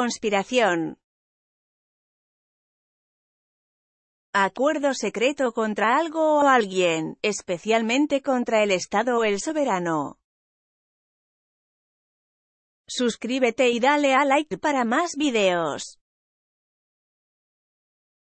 Conspiración. Acuerdo secreto contra algo o alguien, especialmente contra el Estado o el soberano. Suscríbete y dale a like para más videos.